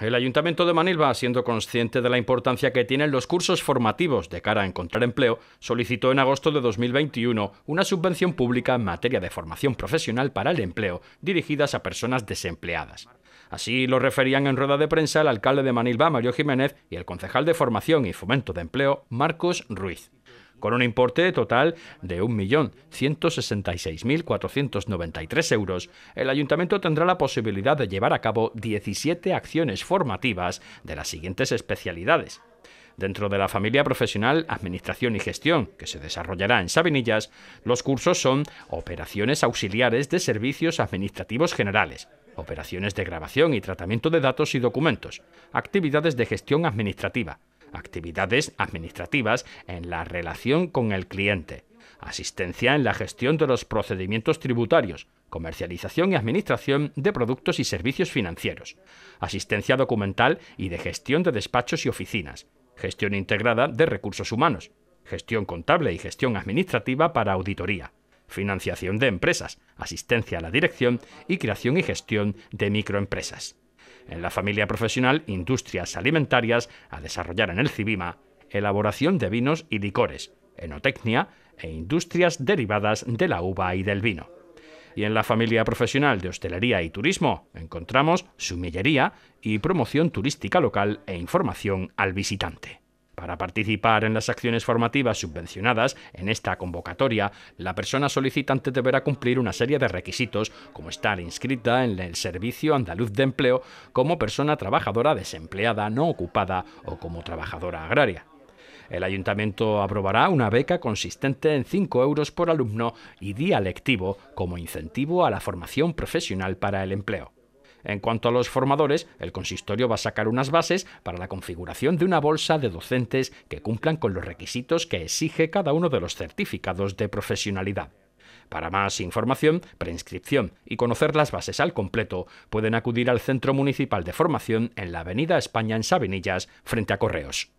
El Ayuntamiento de Manilva, siendo consciente de la importancia que tienen los cursos formativos de cara a encontrar empleo, solicitó en agosto de 2021 una subvención pública en materia de formación profesional para el empleo dirigidas a personas desempleadas. Así lo referían en rueda de prensa el alcalde de Manilva, Mario Jiménez, y el concejal de Formación y Fomento de Empleo, Marcos Ruiz con un importe total de 1.166.493 euros, el ayuntamiento tendrá la posibilidad de llevar a cabo 17 acciones formativas de las siguientes especialidades. Dentro de la familia profesional Administración y Gestión, que se desarrollará en Sabinillas, los cursos son Operaciones Auxiliares de Servicios Administrativos Generales, Operaciones de Grabación y Tratamiento de Datos y Documentos, Actividades de Gestión Administrativa, actividades administrativas en la relación con el cliente, asistencia en la gestión de los procedimientos tributarios, comercialización y administración de productos y servicios financieros, asistencia documental y de gestión de despachos y oficinas, gestión integrada de recursos humanos, gestión contable y gestión administrativa para auditoría, financiación de empresas, asistencia a la dirección y creación y gestión de microempresas en la familia profesional industrias alimentarias, a desarrollar en el CIBIMA elaboración de vinos y licores, enotecnia e industrias derivadas de la uva y del vino. Y en la familia profesional de hostelería y turismo encontramos sumillería y promoción turística local e información al visitante. Para participar en las acciones formativas subvencionadas en esta convocatoria, la persona solicitante deberá cumplir una serie de requisitos, como estar inscrita en el Servicio Andaluz de Empleo como persona trabajadora desempleada, no ocupada o como trabajadora agraria. El ayuntamiento aprobará una beca consistente en 5 euros por alumno y día lectivo como incentivo a la formación profesional para el empleo. En cuanto a los formadores, el consistorio va a sacar unas bases para la configuración de una bolsa de docentes que cumplan con los requisitos que exige cada uno de los certificados de profesionalidad. Para más información, preinscripción y conocer las bases al completo, pueden acudir al Centro Municipal de Formación en la Avenida España en Sabinillas, frente a Correos.